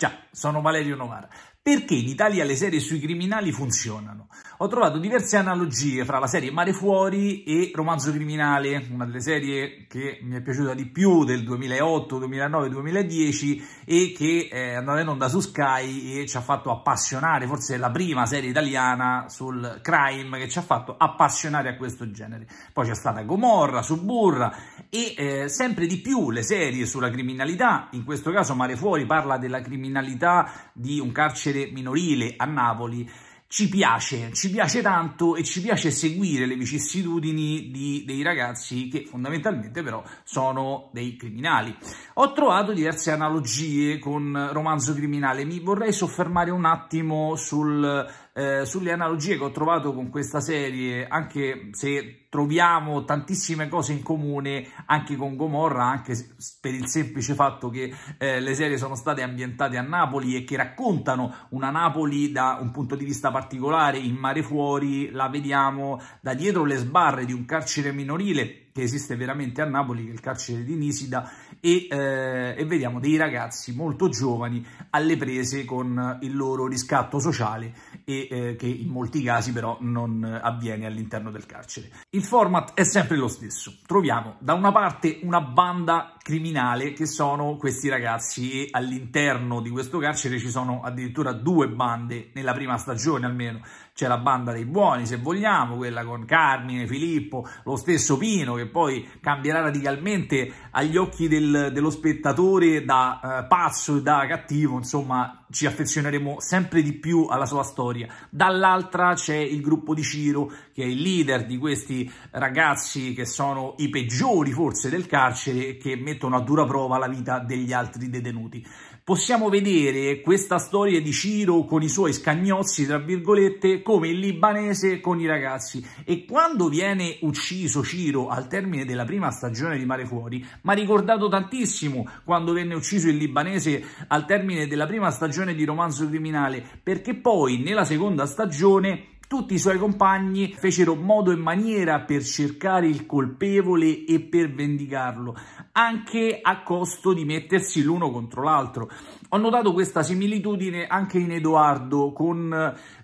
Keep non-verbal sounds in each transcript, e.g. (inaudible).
Ciao, sono Valerio Novara. Perché in Italia le serie sui criminali funzionano? Ho trovato diverse analogie fra la serie Mare Fuori e Romanzo Criminale, una delle serie che mi è piaciuta di più del 2008, 2009, 2010 e che è andata in onda su Sky e ci ha fatto appassionare, forse è la prima serie italiana sul crime che ci ha fatto appassionare a questo genere. Poi c'è stata Gomorra, Suburra e eh, sempre di più le serie sulla criminalità, in questo caso Mare Fuori parla della criminalità di un carcere femminile minorile a Napoli ci piace, ci piace tanto e ci piace seguire le vicissitudini di, dei ragazzi che fondamentalmente però sono dei criminali. Ho trovato diverse analogie con romanzo criminale, mi vorrei soffermare un attimo sul, eh, sulle analogie che ho trovato con questa serie, anche se troviamo tantissime cose in comune anche con Gomorra, anche per il semplice fatto che eh, le serie sono state ambientate a Napoli e che raccontano una Napoli da un punto di vista particolare, in mare fuori, la vediamo da dietro le sbarre di un carcere minorile che esiste veramente a Napoli, che è il carcere di Nisida, e, eh, e, vediamo dei ragazzi molto giovani alle prese con il loro riscatto sociale e eh, che in molti casi però non avviene all'interno del carcere. Il format è sempre lo stesso, troviamo da una parte una banda criminale che sono questi ragazzi e all'interno di questo carcere ci sono addirittura due bande nella prima stagione almeno c'è la banda dei buoni se vogliamo quella con Carmine, Filippo lo stesso Pino che poi cambierà radicalmente agli occhi del, dello spettatore da eh, pazzo e da cattivo insomma ci affezioneremo sempre di più alla sua storia dall'altra c'è il gruppo di Ciro che è il leader di questi ragazzi che sono i peggiori forse del carcere che mettono metto una dura prova la vita degli altri detenuti. Possiamo vedere questa storia di Ciro con i suoi scagnozzi, tra virgolette, come il libanese con i ragazzi. E quando viene ucciso Ciro al termine della prima stagione di Mare Fuori, mi ha ricordato tantissimo quando venne ucciso il libanese al termine della prima stagione di Romanzo Criminale, perché poi nella seconda stagione tutti i suoi compagni fecero modo e maniera per cercare il colpevole e per vendicarlo, anche a costo di mettersi l'uno contro l'altro. Ho notato questa similitudine anche in Edoardo, con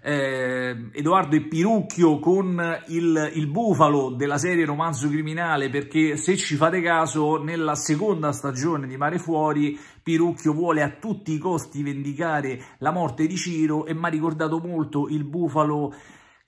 eh, Edoardo e Pirucchio, con il, il, bufalo della serie Romanzo Criminale, perché se ci fate caso, nella seconda stagione di Mare Fuori, Pirucchio vuole a tutti i costi vendicare la morte di Ciro e mi ha ricordato molto il bufalo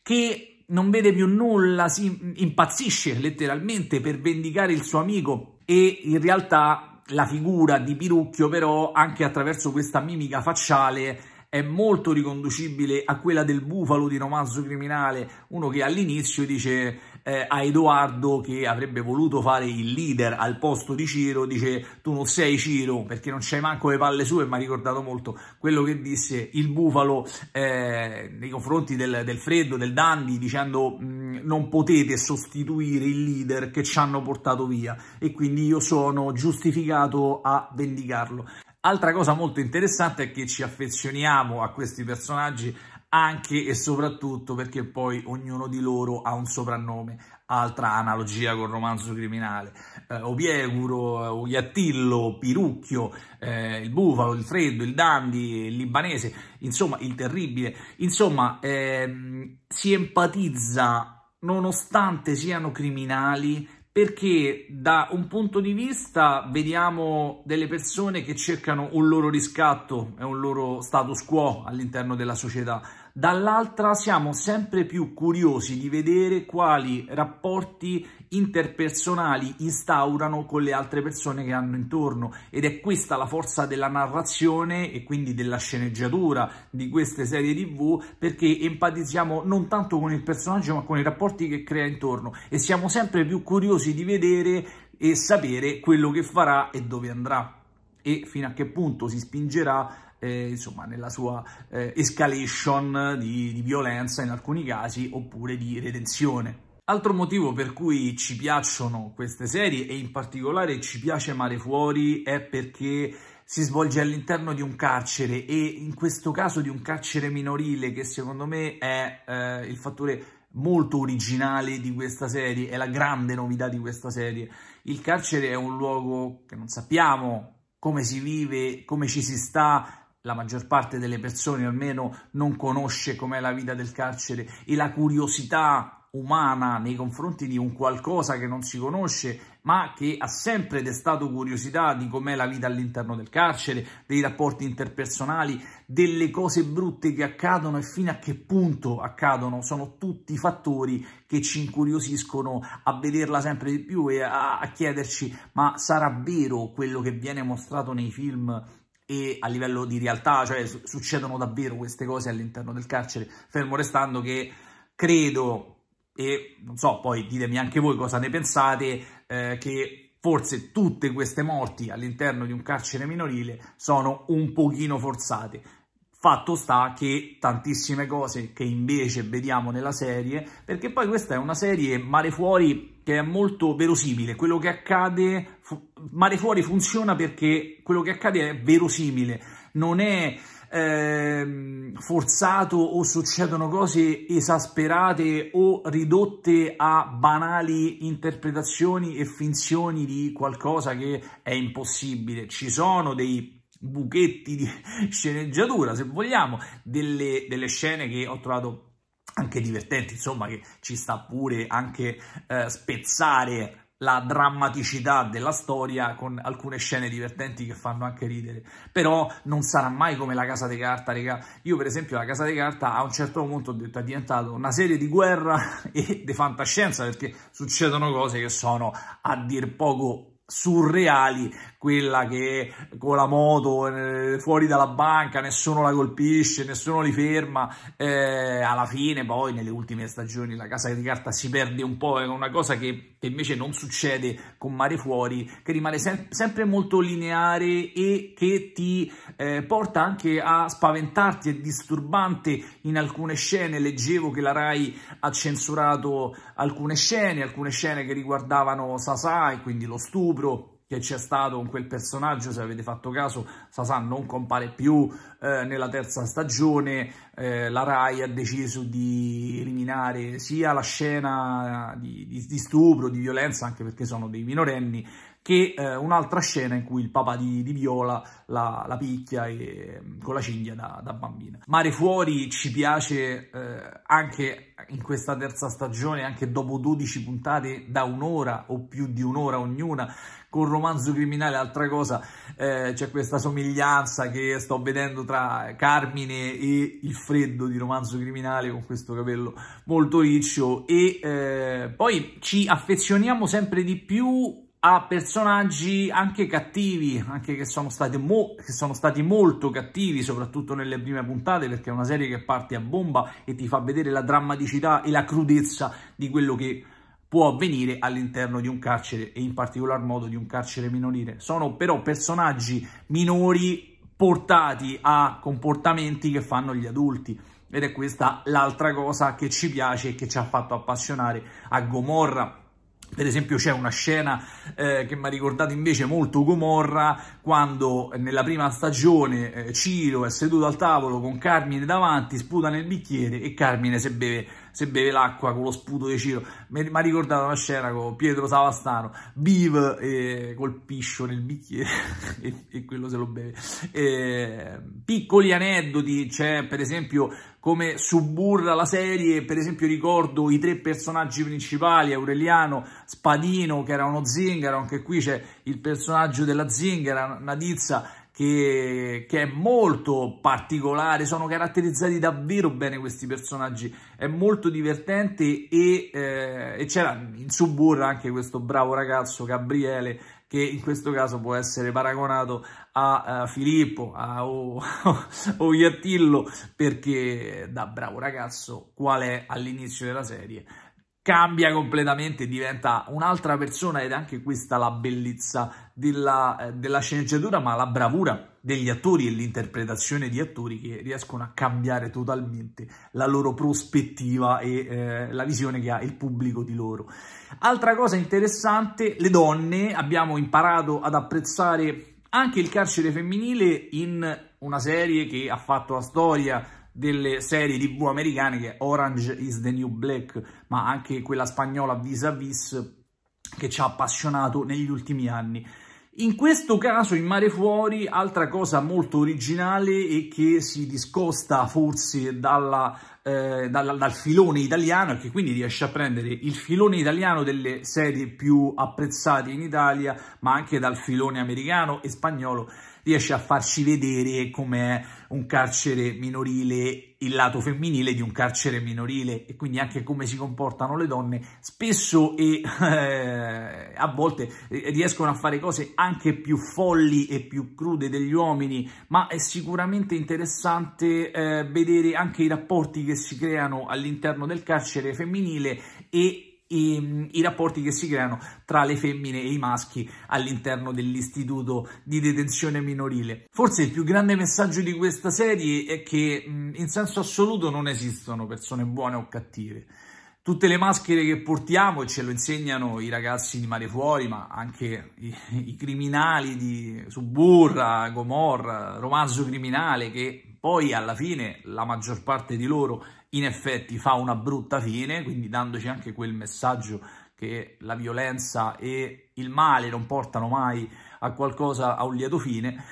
che non vede più nulla, si impazzisce letteralmente per vendicare il suo amico e in realtà la figura di Pirucchio però anche attraverso questa mimica facciale è molto riconducibile a quella del bufalo di romanzo criminale, uno che all'inizio dice eh, a Edoardo che avrebbe voluto fare il leader al posto di Ciro, dice tu non sei Ciro perché non c'hai manco le palle sue, mi ha ricordato molto quello che disse il bufalo eh, nei confronti del, del, freddo, del Dandi, dicendo mm, non potete sostituire il leader che ci hanno portato via e quindi io sono giustificato a vendicarlo. Altra cosa molto interessante è che ci affezioniamo a questi personaggi anche e soprattutto perché poi ognuno di loro ha un soprannome, altra analogia col romanzo criminale. Eh, Obieguro, eh, Oiattillo, Pirucchio, eh, il Bufalo, il Freddo, il Dandi, il Libanese, insomma il Terribile. Insomma, ehm, si empatizza nonostante siano criminali perché da un punto di vista vediamo delle persone che cercano un loro riscatto e un loro status quo all'interno della società, dall'altra siamo sempre più curiosi di vedere quali rapporti interpersonali instaurano con le altre persone che hanno intorno ed è questa la forza della narrazione e quindi della sceneggiatura di queste serie tv perché empatizziamo non tanto con il personaggio ma con i rapporti che crea intorno e siamo sempre più curiosi di vedere e sapere quello che farà e dove andrà e fino a che punto si spingerà eh, insomma, nella sua eh, escalation di, di violenza in alcuni casi oppure di redenzione. Altro motivo per cui ci piacciono queste serie e in particolare ci piace Mare Fuori è perché si svolge all'interno di un carcere e in questo caso di un carcere minorile che secondo me è eh, il fattore molto originale di questa serie, è la grande novità di questa serie. Il carcere è un luogo che non sappiamo come si vive, come ci si sta, la maggior parte delle persone almeno non conosce com'è la vita del carcere e la curiosità umana nei confronti di un qualcosa che non si conosce ma che ha sempre destato curiosità di com'è la vita all'interno del carcere, dei rapporti interpersonali, delle cose brutte che accadono e fino a che punto accadono, sono tutti fattori che ci incuriosiscono a vederla sempre di più e a, a chiederci ma sarà vero quello che viene mostrato nei film e a livello di realtà, cioè succedono davvero queste cose all'interno del carcere, fermo restando che credo, e non so, poi ditemi anche voi cosa ne pensate, eh, che forse tutte queste morti all'interno di un carcere minorile sono un pochino forzate. Fatto sta che tantissime cose che invece vediamo nella serie, perché poi questa è una serie mare fuori che è molto verosimile, quello che accade Mare Fuori funziona perché quello che accade è verosimile, non è eh, forzato o succedono cose esasperate o ridotte a banali interpretazioni e finzioni di qualcosa che è impossibile. Ci sono dei buchetti di (laughs) sceneggiatura, se vogliamo, delle, delle scene che ho trovato anche divertenti, insomma, che ci sta pure anche eh, spezzare la drammaticità della storia con alcune scene divertenti che fanno anche ridere però non sarà mai come la casa di carta raga. io per esempio la casa di carta a un certo punto ho detto è diventato una serie di guerra (laughs) e di fantascienza perché succedono cose che sono a dir poco surreali quella che con la moto eh, fuori dalla banca nessuno la colpisce, nessuno li ferma, eh, alla fine poi nelle ultime stagioni la casa di carta si perde un po', è una cosa che, che invece non succede con Mare Fuori, che rimane sem sempre molto lineare e che ti eh, porta anche a spaventarti, è disturbante in alcune scene, leggevo che la RAI ha censurato alcune scene, alcune scene che riguardavano Sasai, quindi lo stupro, che c'è stato con quel personaggio, se avete fatto caso, Sasan non compare più eh, nella terza stagione, eh, la Rai ha deciso di eliminare sia la scena di, di, di, stupro, di violenza, anche perché sono dei minorenni, che eh, un'altra scena in cui il papà di, di Viola la, la picchia e, mm, con la cinghia da, da, bambina. Mare Fuori ci piace eh, anche in questa terza stagione, anche dopo 12 puntate da un'ora o più di un'ora ognuna, con Romanzo Criminale, altra cosa, eh, c'è questa somiglianza che sto vedendo tra Carmine e il freddo di Romanzo Criminale con questo capello molto riccio e eh, poi ci affezioniamo sempre di più a personaggi anche cattivi, anche che sono, che sono, stati molto cattivi, soprattutto nelle prime puntate, perché è una serie che parte a bomba e ti fa vedere la drammaticità e la crudezza di quello che può avvenire all'interno di un carcere e in particolar modo di un carcere minorile. Sono però personaggi minori portati a comportamenti che fanno gli adulti ed è questa l'altra cosa che ci piace e che ci ha fatto appassionare a Gomorra per esempio c'è una scena eh, che mi ha ricordato invece molto Gomorra quando eh, nella prima stagione eh, Ciro è seduto al tavolo con Carmine davanti, sputa nel bicchiere e Carmine se beve, beve l'acqua con lo sputo di Ciro. Mi ha ricordato una scena con Pietro Savastano, Biv eh, col piscio nel bicchiere (laughs) e, e, quello se lo beve. Eh, piccoli aneddoti, c'è per esempio come suburra la serie, per esempio ricordo i tre personaggi principali, Aureliano, Spadino, che era uno zingaro, anche qui c'è il personaggio della zingara, Nadizza, che, che, è molto particolare, sono caratterizzati davvero bene questi personaggi, è molto divertente e, eh, e c'era in Suburra anche questo bravo ragazzo Gabriele che in questo caso può essere paragonato a, a eh, Filippo a, o, (laughs) o Iattillo perché da bravo ragazzo qual è all'inizio della serie cambia completamente, diventa un'altra persona ed è anche questa la bellezza della, eh, della, sceneggiatura, ma la bravura degli attori e l'interpretazione di attori che riescono a cambiare totalmente la loro prospettiva e eh, la visione che ha il pubblico di loro. Altra cosa interessante, le donne abbiamo imparato ad apprezzare anche il carcere femminile in una serie che ha fatto la storia delle serie tv americane che Orange is the New Black, ma anche quella spagnola Vis-a-Vis che ci ha appassionato negli ultimi anni. In questo caso, in Mare Fuori, altra cosa molto originale e che si discosta forse dalla, eh, dal, dal, filone italiano e che quindi riesce a prendere il filone italiano delle serie più apprezzate in Italia, ma anche dal filone americano e spagnolo riesce a farci vedere com'è un carcere minorile, il lato femminile di un carcere minorile e quindi anche come si comportano le donne spesso e (laughs) eh, a volte riescono a fare cose anche più folli e più crude degli uomini, ma è sicuramente interessante eh, vedere anche i rapporti che si creano all'interno del carcere femminile e i, mm, i, rapporti che si creano tra le femmine e i maschi all'interno dell'istituto di detenzione minorile. Forse il più grande messaggio di questa serie è che mm, in senso assoluto non esistono persone buone o cattive. Tutte le maschere che portiamo, e ce lo insegnano i ragazzi di Mare Fuori, ma anche i, i criminali di Suburra, Gomorra, Romanzo Criminale, che poi alla fine la maggior parte di loro in effetti fa una brutta fine, quindi dandoci anche quel messaggio che la violenza e il male non portano mai a qualcosa, a un lieto fine.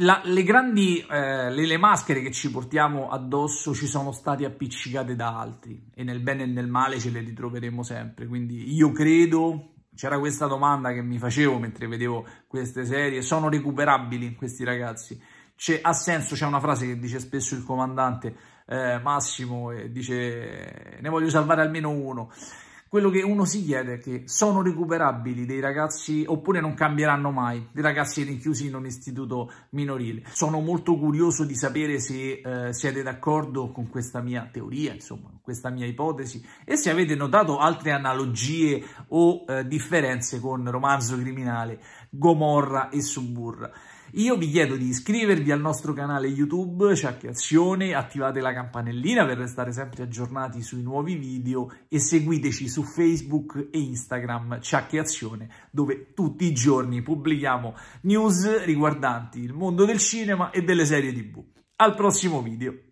La, le grandi eh, le, le maschere che ci portiamo addosso ci sono state appiccicate da altri e nel bene e nel male ce le ritroveremo sempre. Quindi io credo c'era questa domanda che mi facevo mentre vedevo queste serie, sono recuperabili questi ragazzi? C'è, ha senso, c'è una frase che dice spesso il comandante eh, Massimo e dice ne voglio salvare almeno uno. Quello che uno si chiede è che sono recuperabili dei ragazzi oppure non cambieranno mai, dei ragazzi rinchiusi in un istituto minorile. Sono molto curioso di sapere se eh, siete d'accordo con questa mia teoria, insomma, questa mia ipotesi e se avete notato altre analogie o eh, differenze con Romanzo Criminale, Gomorra e Suburra. Io vi chiedo di iscrivervi al nostro canale YouTube Ciacchi Azione, attivate la campanellina per restare sempre aggiornati sui nuovi video e seguiteci su Facebook e Instagram Ciacchi Azione, dove tutti i giorni pubblichiamo news riguardanti il mondo del cinema e delle serie tv. Al prossimo video!